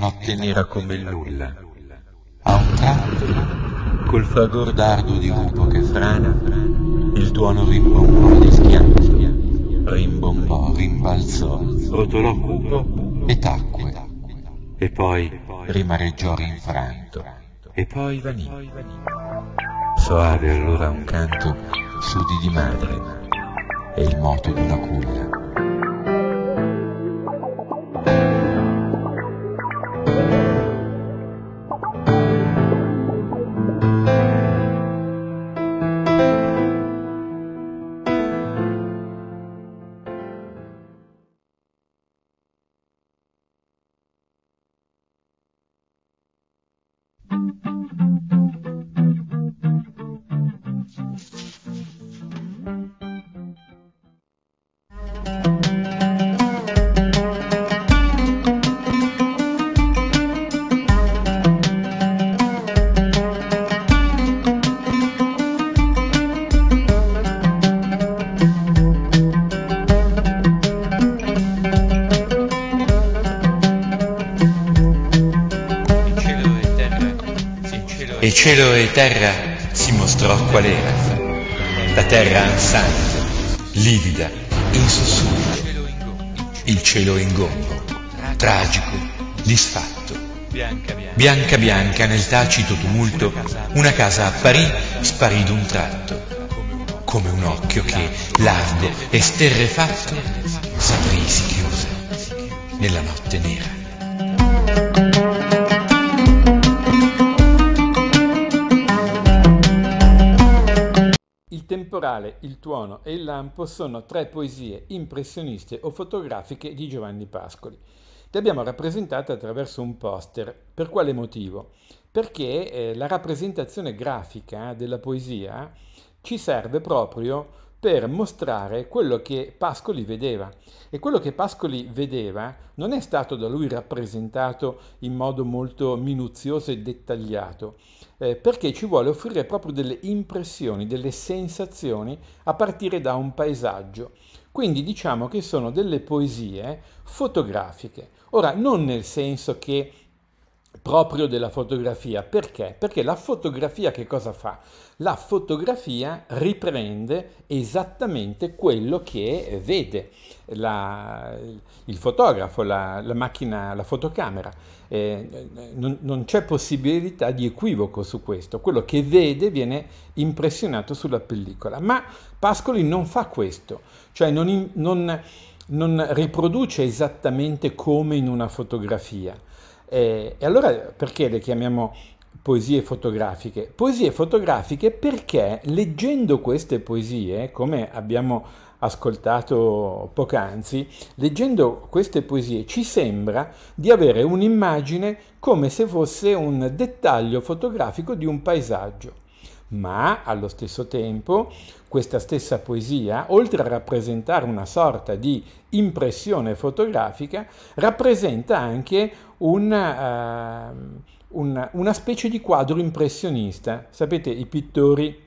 notte nera come il nulla. A un tratto, col fragor d'ardo di lupo che frana, il tuono rimbombò di schianti, rimbombò, rimbalzò, rotolò cupo e tacque, e poi rimareggiò rinfranto, e poi vanì. Soave allora un canto su di madre e il moto di una culla. Cielo e terra si mostrò qual era. La terra ansante, livida, in sussurro. Il cielo ingombo, tragico, disfatto. Bianca bianca nel tacito tumulto, una casa apparì, sparì d'un tratto come un occhio che, largo e sterrefatto, s'aprì si chiuse nella notte nera. temporale, il tuono e il lampo sono tre poesie impressioniste o fotografiche di Giovanni Pascoli. Le abbiamo rappresentate attraverso un poster. Per quale motivo? Perché eh, la rappresentazione grafica della poesia ci serve proprio per mostrare quello che Pascoli vedeva. E quello che Pascoli vedeva non è stato da lui rappresentato in modo molto minuzioso e dettagliato eh, perché ci vuole offrire proprio delle impressioni, delle sensazioni a partire da un paesaggio. Quindi diciamo che sono delle poesie fotografiche. Ora, non nel senso che proprio della fotografia. Perché? Perché la fotografia che cosa fa? La fotografia riprende esattamente quello che vede la, il fotografo, la, la, macchina, la fotocamera. Eh, non, non c'è possibilità di equivoco su questo. Quello che vede viene impressionato sulla pellicola. Ma Pascoli non fa questo, cioè non, non, non riproduce esattamente come in una fotografia eh, e allora perché le chiamiamo poesie fotografiche? Poesie fotografiche perché leggendo queste poesie, come abbiamo ascoltato poc'anzi, leggendo queste poesie ci sembra di avere un'immagine come se fosse un dettaglio fotografico di un paesaggio, ma allo stesso tempo questa stessa poesia, oltre a rappresentare una sorta di impressione fotografica, rappresenta anche una, uh, ehm, una, una specie di quadro impressionista. Sapete, i pittori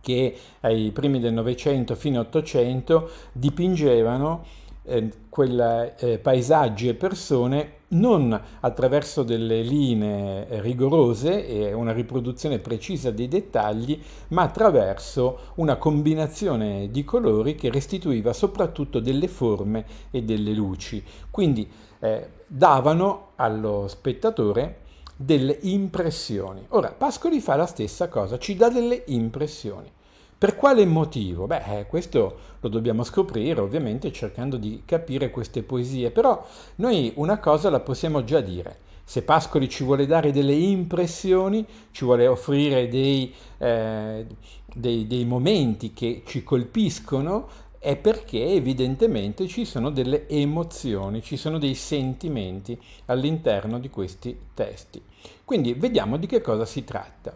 che ai primi del Novecento fino all'Ottocento dipingevano Ehm, quel eh, paesaggi e persone non attraverso delle linee rigorose e una riproduzione precisa dei dettagli, ma attraverso una combinazione di colori che restituiva soprattutto delle forme e delle luci. Quindi eh, davano allo spettatore delle impressioni. Ora, Pascoli fa la stessa cosa, ci dà delle impressioni. Per quale motivo? Beh, eh, questo lo dobbiamo scoprire ovviamente cercando di capire queste poesie, però noi una cosa la possiamo già dire. Se Pascoli ci vuole dare delle impressioni, ci vuole offrire dei, eh, dei, dei momenti che ci colpiscono, è perché evidentemente ci sono delle emozioni, ci sono dei sentimenti all'interno di questi testi. Quindi vediamo di che cosa si tratta.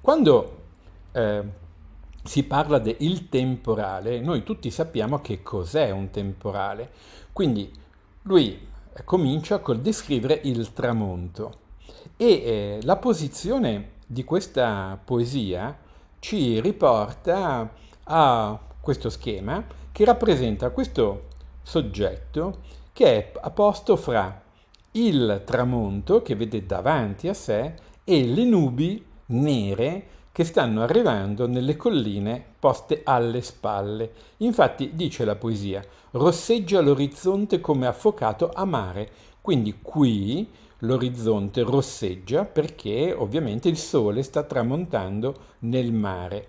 Quando eh, si parla del temporale, noi tutti sappiamo che cos'è un temporale. Quindi lui eh, comincia col descrivere il tramonto e eh, la posizione di questa poesia ci riporta a questo schema che rappresenta questo soggetto che è a posto fra il tramonto che vede davanti a sé e le nubi nere che stanno arrivando nelle colline poste alle spalle. Infatti, dice la poesia, rosseggia l'orizzonte come affocato a mare. Quindi qui l'orizzonte rosseggia perché ovviamente il sole sta tramontando nel mare.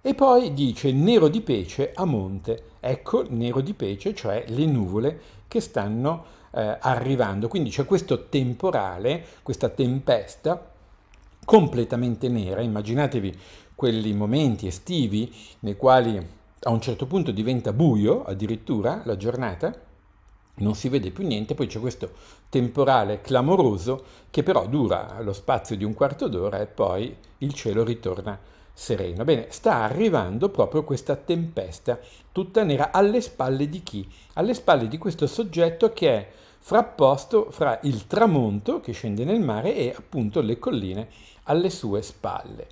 E poi dice nero di pece a monte. Ecco nero di pece, cioè le nuvole che stanno eh, arrivando. Quindi c'è questo temporale, questa tempesta completamente nera. Immaginatevi quelli momenti estivi nei quali a un certo punto diventa buio addirittura la giornata, non si vede più niente, poi c'è questo temporale clamoroso che però dura lo spazio di un quarto d'ora e poi il cielo ritorna sereno. Bene, sta arrivando proprio questa tempesta tutta nera alle spalle di chi? Alle spalle di questo soggetto che è frapposto fra il tramonto che scende nel mare e appunto le colline alle sue spalle.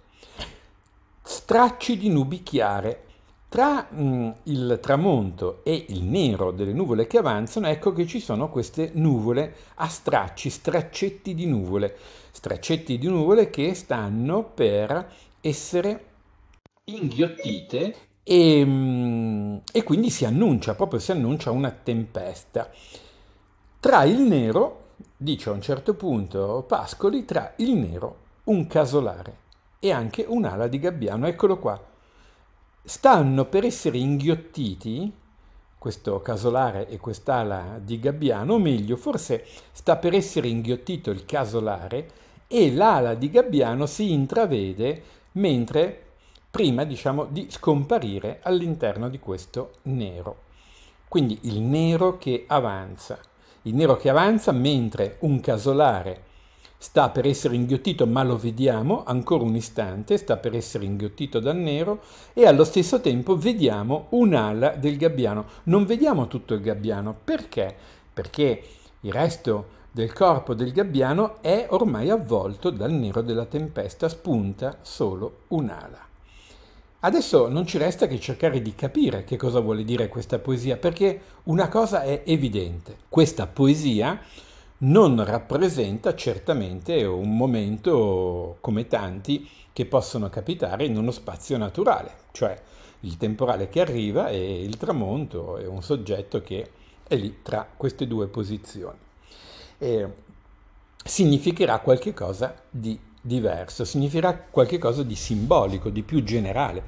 Stracci di nubi chiare. Tra mh, mm, il tramonto e il nero delle nuvole che avanzano, ecco che ci sono queste nuvole a stracci, straccetti di nuvole, straccetti di nuvole che stanno per essere inghiottite e, mm, e, quindi si annuncia, proprio si annuncia una tempesta. Tra il nero, dice a un certo punto Pascoli, tra il nero un casolare e anche un'ala di gabbiano, eccolo qua. Stanno per essere inghiottiti questo casolare e quest'ala di gabbiano, o meglio, forse sta per essere inghiottito il casolare e l'ala di gabbiano si intravede mentre prima diciamo di scomparire all'interno di questo nero. Quindi il nero che avanza, il nero che avanza mentre un casolare sta per essere inghiottito, ma lo vediamo ancora un istante, sta per essere inghiottito dal nero e allo stesso tempo vediamo un'ala del gabbiano. Non vediamo tutto il gabbiano, perché? Perché il resto del corpo del gabbiano è ormai avvolto dal nero della tempesta, spunta solo un'ala. Adesso non ci resta che cercare di capire che cosa vuole dire questa poesia, perché una cosa è evidente. Questa poesia non rappresenta certamente un momento come tanti che possono capitare in uno spazio naturale, cioè il temporale che arriva e il tramonto è un soggetto che è lì tra queste due posizioni. E significherà qualche cosa di diverso, significherà qualche cosa di simbolico, di più generale,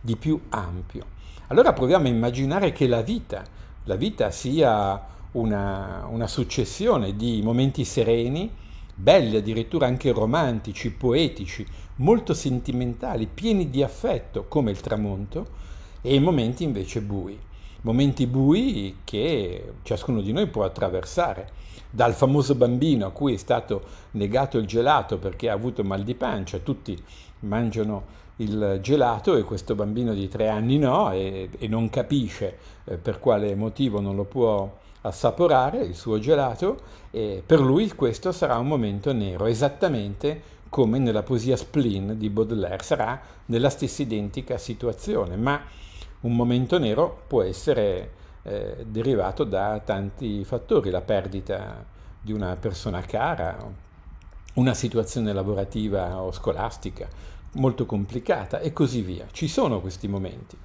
di più ampio. Allora proviamo a immaginare che la vita, la vita sia una, una successione di momenti sereni, belli addirittura anche romantici, poetici, molto sentimentali, pieni di affetto come il tramonto e momenti invece bui momenti bui che ciascuno di noi può attraversare, dal famoso bambino a cui è stato negato il gelato perché ha avuto mal di pancia, tutti mangiano il gelato e questo bambino di tre anni no e, e non capisce eh, per quale motivo non lo può assaporare il suo gelato e per lui questo sarà un momento nero, esattamente come nella poesia Spleen di Baudelaire, sarà nella stessa identica situazione, ma un momento nero può essere eh, derivato da tanti fattori, la perdita di una persona cara, una situazione lavorativa o scolastica molto complicata e così via. Ci sono questi momenti.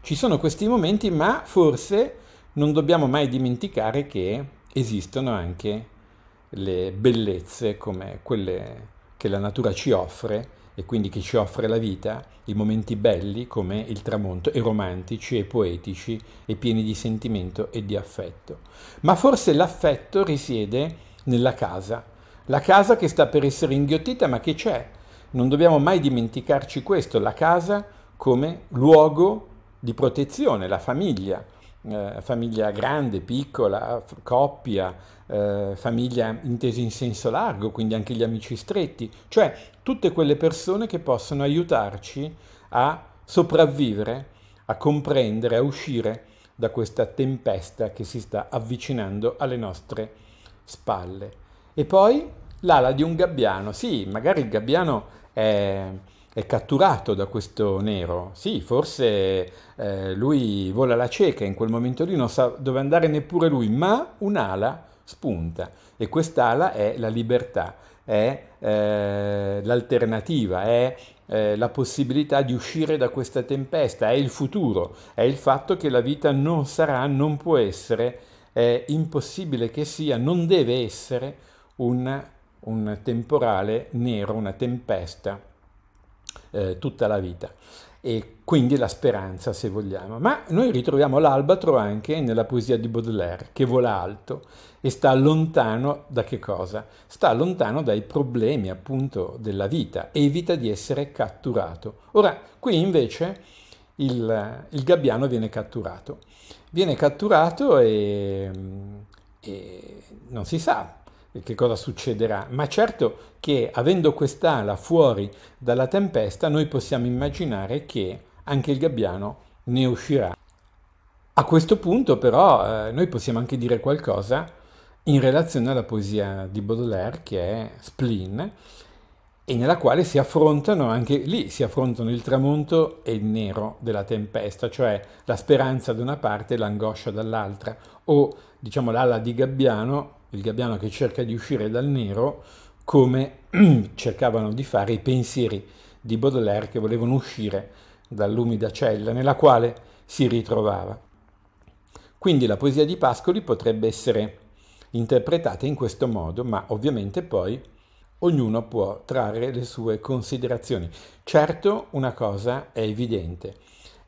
Ci sono questi momenti, ma forse non dobbiamo mai dimenticare che esistono anche le bellezze come quelle che la natura ci offre e quindi che ci offre la vita, i momenti belli come il tramonto, e romantici e poetici e pieni di sentimento e di affetto. Ma forse l'affetto risiede nella casa, la casa che sta per essere inghiottita ma che c'è. Non dobbiamo mai dimenticarci questo, la casa come luogo di protezione, la famiglia, eh, famiglia grande, piccola, coppia, eh, famiglia intesa in senso largo, quindi anche gli amici stretti, cioè tutte quelle persone che possono aiutarci a sopravvivere, a comprendere, a uscire da questa tempesta che si sta avvicinando alle nostre spalle. E poi l'ala di un gabbiano, sì, magari il gabbiano è è catturato da questo nero. Sì, forse eh, lui vola la cieca, in quel momento lì non sa dove andare neppure lui, ma un'ala spunta e quest'ala è la libertà, è eh, l'alternativa, è eh, la possibilità di uscire da questa tempesta, è il futuro, è il fatto che la vita non sarà, non può essere, è impossibile che sia, non deve essere un, un temporale nero, una tempesta eh, tutta la vita e quindi la speranza se vogliamo. Ma noi ritroviamo l'albatro anche nella poesia di Baudelaire che vola alto e sta lontano da che cosa? Sta lontano dai problemi appunto della vita, evita di essere catturato. Ora qui invece il, il gabbiano viene catturato, viene catturato e, mm, e non si sa che cosa succederà, ma certo che avendo quest'ala fuori dalla tempesta noi possiamo immaginare che anche il gabbiano ne uscirà. A questo punto però eh, noi possiamo anche dire qualcosa in relazione alla poesia di Baudelaire che è Splin e nella quale si affrontano anche lì si affrontano il tramonto e il nero della tempesta, cioè la speranza da una parte e l'angoscia dall'altra o diciamo l'ala di gabbiano il gabbiano che cerca di uscire dal nero, come cercavano di fare i pensieri di Baudelaire che volevano uscire dall'umida cella nella quale si ritrovava. Quindi la poesia di Pascoli potrebbe essere interpretata in questo modo, ma ovviamente poi ognuno può trarre le sue considerazioni. Certo, una cosa è evidente,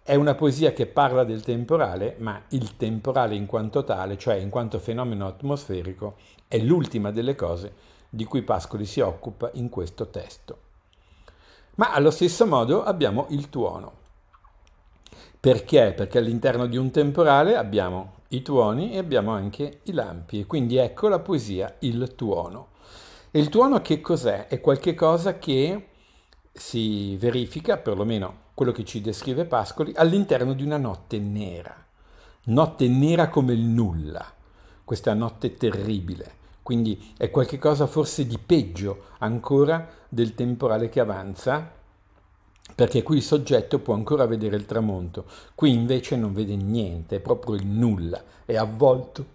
è una poesia che parla del temporale, ma il temporale in quanto tale, cioè in quanto fenomeno atmosferico, è l'ultima delle cose di cui Pascoli si occupa in questo testo. Ma allo stesso modo abbiamo il tuono. Perché? Perché all'interno di un temporale abbiamo i tuoni e abbiamo anche i lampi, e quindi ecco la poesia Il tuono. E il tuono che cos'è? È qualche cosa che si verifica, perlomeno quello che ci descrive Pascoli, all'interno di una notte nera, notte nera come il nulla, questa notte terribile, quindi è qualcosa forse di peggio ancora del temporale che avanza, perché qui il soggetto può ancora vedere il tramonto, qui invece non vede niente, è proprio il nulla, è avvolto,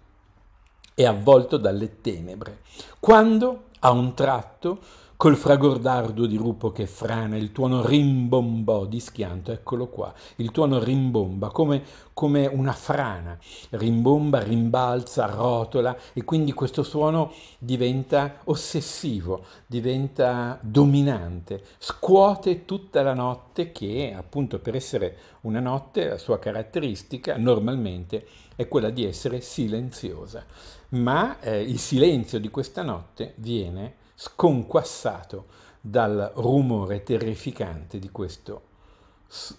è avvolto dalle tenebre. Quando a un tratto Col fragor d'ardo di rupo che frana, il tuono rimbombò di schianto, eccolo qua, il tuono rimbomba come, come una frana, rimbomba, rimbalza, rotola e quindi questo suono diventa ossessivo, diventa dominante, scuote tutta la notte che appunto per essere una notte la sua caratteristica normalmente è quella di essere silenziosa, ma eh, il silenzio di questa notte viene sconquassato dal rumore terrificante di questo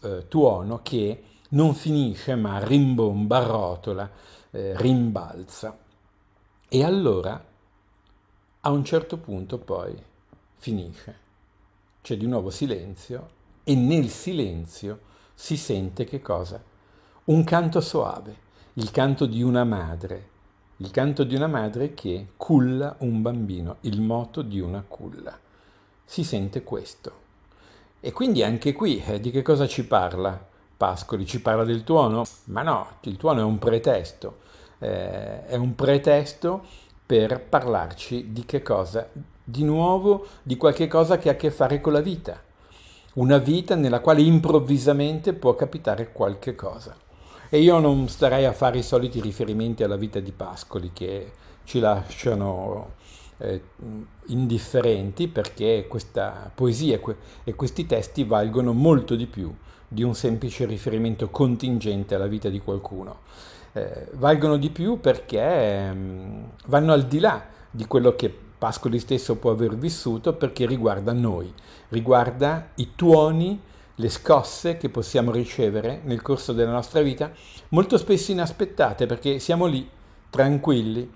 eh, tuono che non finisce ma rimbomba, rotola, eh, rimbalza. E allora a un certo punto poi finisce. C'è di nuovo silenzio e nel silenzio si sente che cosa? Un canto soave, il canto di una madre il canto di una madre che culla un bambino, il moto di una culla. Si sente questo. E quindi anche qui eh, di che cosa ci parla Pascoli? Ci parla del tuono? Ma no, il tuono è un pretesto. Eh, è un pretesto per parlarci di che cosa? Di nuovo di qualche cosa che ha a che fare con la vita. Una vita nella quale improvvisamente può capitare qualche cosa. E io non starei a fare i soliti riferimenti alla vita di Pascoli che ci lasciano eh, indifferenti perché questa poesia e questi testi valgono molto di più di un semplice riferimento contingente alla vita di qualcuno. Eh, valgono di più perché mh, mm, vanno al di là di quello che Pascoli stesso può aver vissuto perché riguarda noi, riguarda i tuoni le scosse che possiamo ricevere nel corso della nostra vita, molto spesso inaspettate perché siamo lì tranquilli,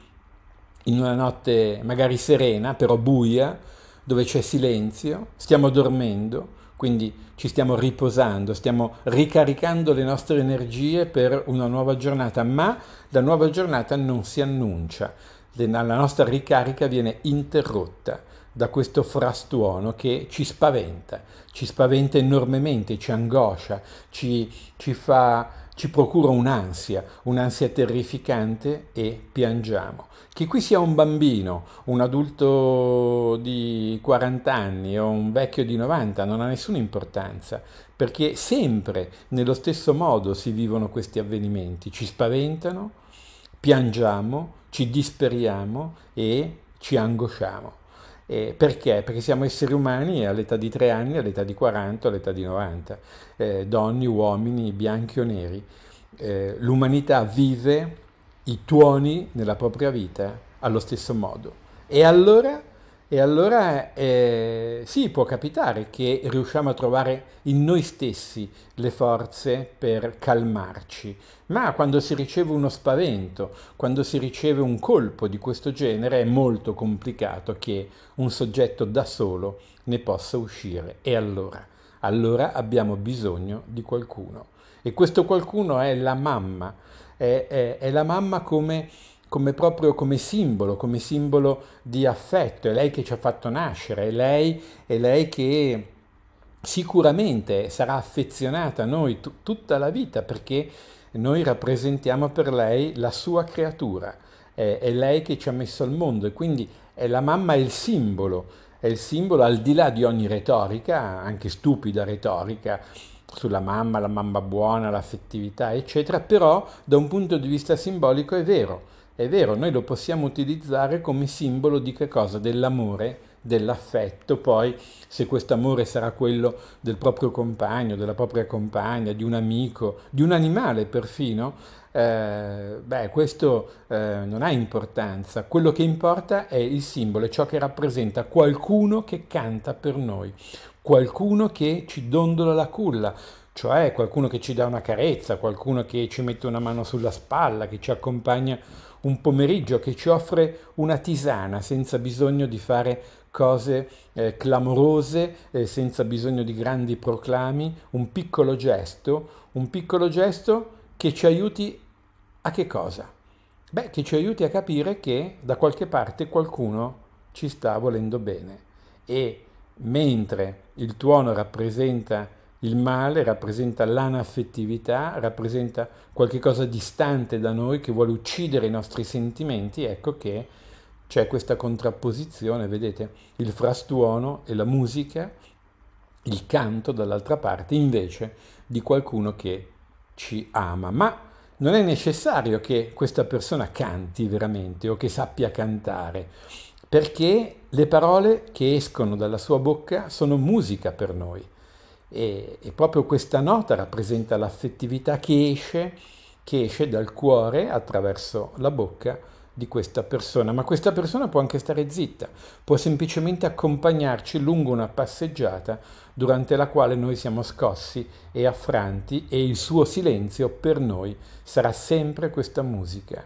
in una notte magari serena, però buia, dove c'è silenzio, stiamo dormendo, quindi ci stiamo riposando, stiamo ricaricando le nostre energie per una nuova giornata, ma la nuova giornata non si annuncia, la nostra ricarica viene interrotta da questo frastuono che ci spaventa, ci spaventa enormemente, ci angoscia, ci, ci, fa, ci procura un'ansia, un'ansia terrificante e piangiamo. Che qui sia un bambino, un adulto di 40 anni o un vecchio di 90 non ha nessuna importanza, perché sempre nello stesso modo si vivono questi avvenimenti, ci spaventano, piangiamo, ci disperiamo e ci angosciamo. Eh, perché? Perché siamo esseri umani all'età di 3 anni, all'età di 40, all'età di 90, eh, donne, uomini, bianchi o neri. Eh, l'umanità vive i tuoni nella propria vita allo stesso modo. E allora e allora eh, sì, può capitare che riusciamo a trovare in noi stessi le forze per calmarci, ma quando si riceve uno spavento, quando si riceve un colpo di questo genere, è molto complicato che un soggetto da solo ne possa uscire. E allora? Allora abbiamo bisogno di qualcuno. E questo qualcuno è la mamma, è, è, è la mamma come come proprio come simbolo, come simbolo di affetto, è lei che ci ha fatto nascere, è lei, è lei che sicuramente sarà affezionata a noi t- tutta la vita perché noi rappresentiamo per lei la sua creatura, è, è lei che ci ha messo al mondo e quindi è la mamma è il simbolo, è il simbolo al di là di ogni retorica, anche stupida retorica, sulla mamma, la mamma buona, l'affettività, eccetera, però da un punto di vista simbolico è vero. È vero, noi lo possiamo utilizzare come simbolo di che cosa? Dell'amore, dell'affetto, poi se questo amore sarà quello del proprio compagno, della propria compagna, di un amico, di un animale perfino, eh, beh, questo eh, non ha importanza. Quello che importa è il simbolo, è ciò che rappresenta qualcuno che canta per noi, qualcuno che ci dondola la culla, cioè qualcuno che ci dà una carezza, qualcuno che ci mette una mano sulla spalla, che ci accompagna un pomeriggio che ci offre una tisana senza bisogno di fare cose eh, clamorose, eh, senza bisogno di grandi proclami, un piccolo gesto, un piccolo gesto che ci aiuti a che cosa? Beh, che ci aiuti a capire che da qualche parte qualcuno ci sta volendo bene e mentre il tuono rappresenta il male rappresenta l'anaffettività, rappresenta qualcosa distante da noi che vuole uccidere i nostri sentimenti, ecco che c'è questa contrapposizione, vedete, il frastuono e la musica, il canto dall'altra parte invece di qualcuno che ci ama. Ma non è necessario che questa persona canti veramente o che sappia cantare, perché le parole che escono dalla sua bocca sono musica per noi. E, e proprio questa nota rappresenta l'affettività che esce, che esce dal cuore attraverso la bocca di questa persona, ma questa persona può anche stare zitta, può semplicemente accompagnarci lungo una passeggiata durante la quale noi siamo scossi e affranti e il suo silenzio per noi sarà sempre questa musica.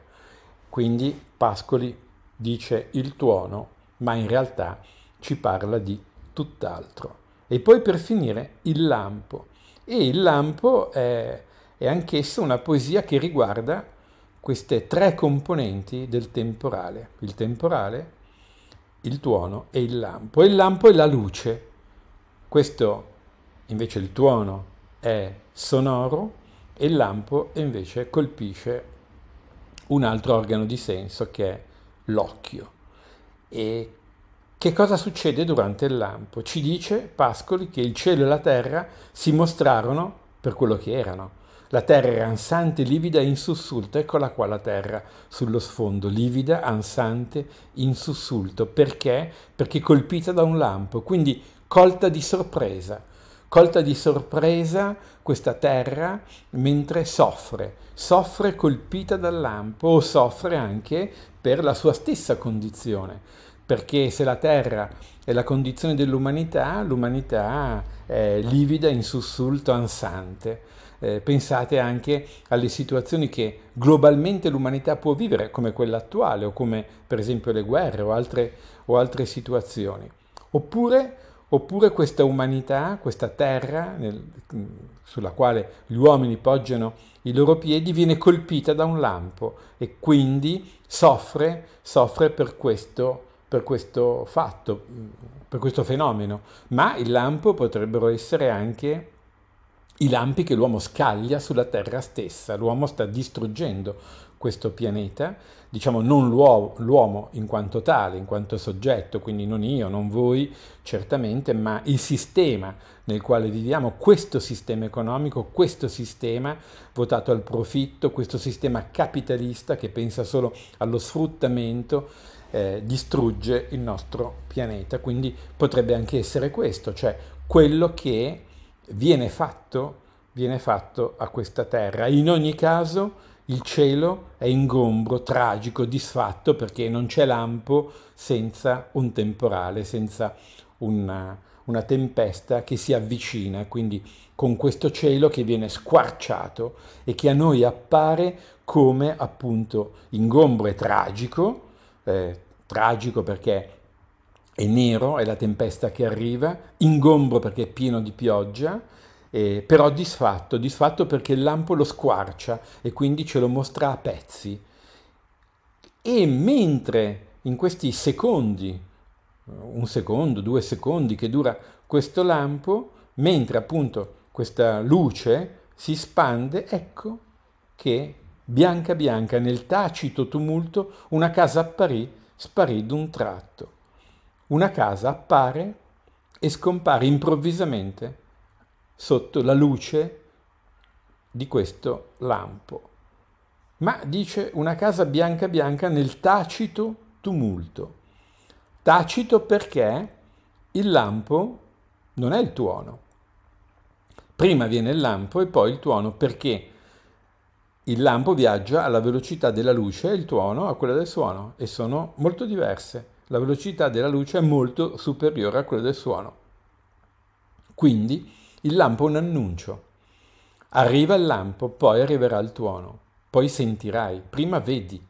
Quindi Pascoli dice il tuono, ma in realtà ci parla di tutt'altro e poi per finire il lampo. E il lampo è, è anch'essa una poesia che riguarda queste tre componenti del temporale, il temporale, il tuono e il lampo. E il lampo è la luce, questo invece il tuono è sonoro e il lampo invece colpisce un altro organo di senso che è l'occhio. E che cosa succede durante il lampo? Ci dice Pascoli che il cielo e la terra si mostrarono per quello che erano. La terra era ansante, livida e insussulta, eccola qua la terra sullo sfondo, livida, ansante, insussulto. Perché? Perché colpita da un lampo, quindi colta di sorpresa. Colta di sorpresa questa terra mentre soffre, soffre colpita dal lampo o soffre anche per la sua stessa condizione perché se la Terra è la condizione dell'umanità, l'umanità è livida in sussulto ansante. Eh, pensate anche alle situazioni che globalmente l'umanità può vivere, come quella attuale, o come per esempio le guerre o altre, o altre situazioni. Oppure, oppure, questa umanità, questa terra nel, sulla quale gli uomini poggiano i loro piedi, viene colpita da un lampo e quindi soffre, soffre per questo per questo fatto, per questo fenomeno, ma il lampo potrebbero essere anche i lampi che l'uomo scaglia sulla Terra stessa. L'uomo sta distruggendo questo pianeta, diciamo non l'uomo, l'uomo, in quanto tale, in quanto soggetto, quindi non io, non voi, certamente, ma il sistema nel quale viviamo, questo sistema economico, questo sistema votato al profitto, questo sistema capitalista che pensa solo allo sfruttamento eh, distrugge il nostro pianeta. Quindi potrebbe anche essere questo, cioè quello che viene fatto, viene fatto a questa terra. In ogni caso il cielo è ingombro, tragico, disfatto, perché non c'è lampo senza un temporale, senza una, una tempesta che si avvicina, quindi con questo cielo che viene squarciato e che a noi appare come appunto ingombro e tragico, eh, tragico perché è nero, è la tempesta che arriva, ingombro perché è pieno di pioggia, eh, però disfatto, disfatto perché il lampo lo squarcia e quindi ce lo mostra a pezzi. E mentre in questi secondi, un secondo, due secondi che dura questo lampo, mentre appunto questa luce si spande, ecco che Bianca bianca nel tacito tumulto una casa apparì, sparì d'un tratto. Una casa appare e scompare improvvisamente sotto la luce di questo lampo. Ma dice una casa bianca bianca nel tacito tumulto. Tacito perché il lampo non è il tuono. Prima viene il lampo e poi il tuono perché il lampo viaggia alla velocità della luce e il tuono a quella del suono e sono molto diverse. La velocità della luce è molto superiore a quella del suono. Quindi il lampo è un annuncio. Arriva il lampo, poi arriverà il tuono, poi sentirai, prima vedi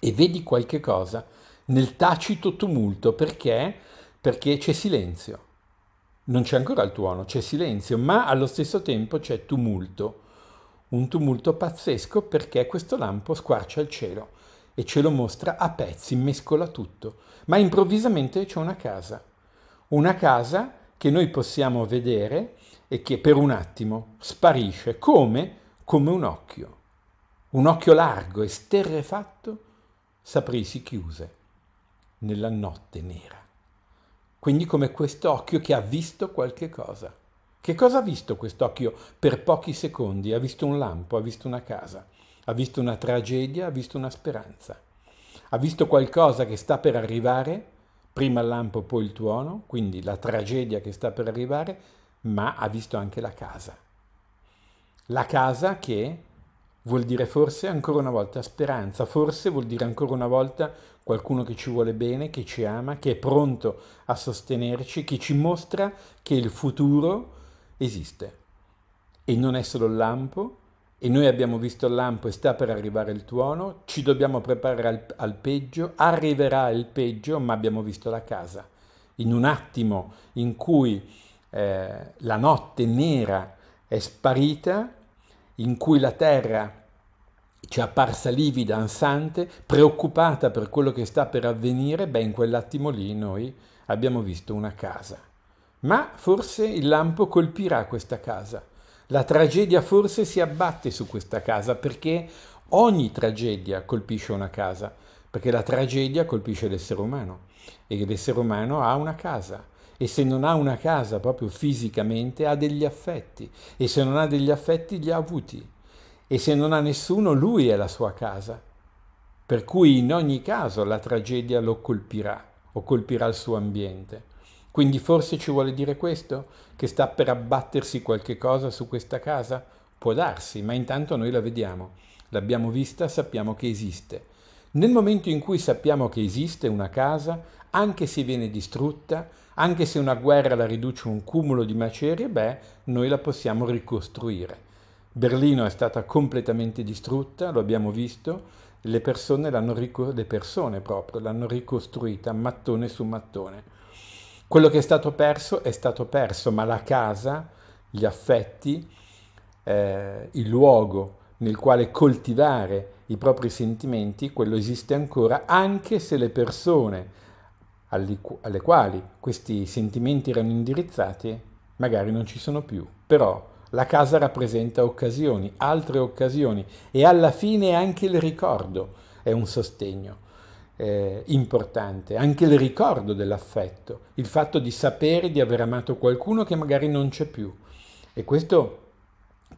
e vedi qualche cosa nel tacito tumulto perché? Perché c'è silenzio. Non c'è ancora il tuono, c'è silenzio, ma allo stesso tempo c'è tumulto un tumulto pazzesco perché questo lampo squarcia il cielo e ce lo mostra a pezzi, mescola tutto. Ma improvvisamente c'è una casa, una casa che noi possiamo vedere e che per un attimo sparisce come, come un occhio. Un occhio largo e sterrefatto s'aprì, si chiuse nella notte nera. Quindi come questo occhio che ha visto qualche cosa. Che cosa ha visto quest'occhio per pochi secondi? Ha visto un lampo, ha visto una casa, ha visto una tragedia, ha visto una speranza. Ha visto qualcosa che sta per arrivare, prima il lampo, poi il tuono, quindi la tragedia che sta per arrivare, ma ha visto anche la casa. La casa che vuol dire forse ancora una volta speranza, forse vuol dire ancora una volta qualcuno che ci vuole bene, che ci ama, che è pronto a sostenerci, che ci mostra che il futuro esiste. E non è solo il lampo, e noi abbiamo visto il lampo e sta per arrivare il tuono, ci dobbiamo preparare al, al peggio, arriverà il peggio, ma abbiamo visto la casa. In un attimo in cui eh, la notte nera è sparita, in cui la terra ci è apparsa livida, ansante, preoccupata per quello che sta per avvenire, beh in quell'attimo lì noi abbiamo visto una casa. Ma forse il lampo colpirà questa casa. La tragedia forse si abbatte su questa casa perché ogni tragedia colpisce una casa, perché la tragedia colpisce l'essere umano e l'essere umano ha una casa e se non ha una casa proprio fisicamente ha degli affetti e se non ha degli affetti li ha avuti e se non ha nessuno lui è la sua casa. Per cui in ogni caso la tragedia lo colpirà o colpirà il suo ambiente. Quindi forse ci vuole dire questo? Che sta per abbattersi qualche cosa su questa casa? Può darsi, ma intanto noi la vediamo. L'abbiamo vista, sappiamo che esiste. Nel momento in cui sappiamo che esiste una casa, anche se viene distrutta, anche se una guerra la riduce a un cumulo di macerie, beh, noi la possiamo ricostruire. Berlino è stata completamente distrutta, lo abbiamo visto, le persone, l'hanno rico- le persone proprio l'hanno ricostruita mattone su mattone. Quello che è stato perso è stato perso, ma la casa, gli affetti, eh, il luogo nel quale coltivare i propri sentimenti, quello esiste ancora, anche se le persone alle quali questi sentimenti erano indirizzati magari non ci sono più. Però la casa rappresenta occasioni, altre occasioni e alla fine anche il ricordo è un sostegno eh, importante, anche il ricordo dell'affetto, il fatto di sapere di aver amato qualcuno che magari non c'è più. E questo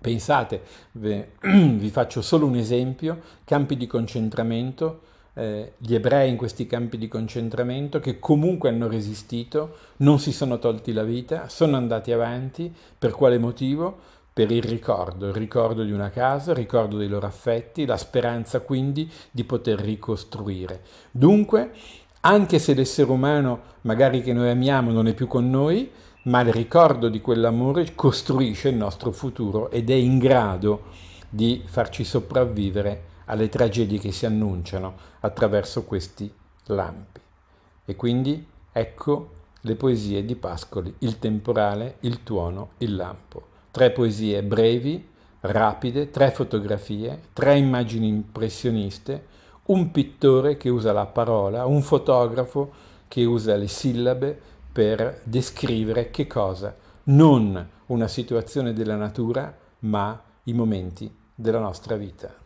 Pensate, vi faccio solo un esempio, campi di concentramento, eh, gli ebrei in questi campi di concentramento che comunque hanno resistito, non si sono tolti la vita, sono andati avanti, per quale motivo? per il ricordo, il ricordo di una casa, il ricordo dei loro affetti, la speranza quindi di poter ricostruire. Dunque, anche se l'essere umano, magari che noi amiamo, non è più con noi, ma il ricordo di quell'amore costruisce il nostro futuro ed è in grado di farci sopravvivere alle tragedie che si annunciano attraverso questi lampi. E quindi ecco le poesie di Pascoli, il temporale, il tuono, il lampo tre poesie brevi, rapide, tre fotografie, tre immagini impressioniste, un pittore che usa la parola, un fotografo che usa le sillabe per descrivere che cosa? Non una situazione della natura, ma i momenti della nostra vita.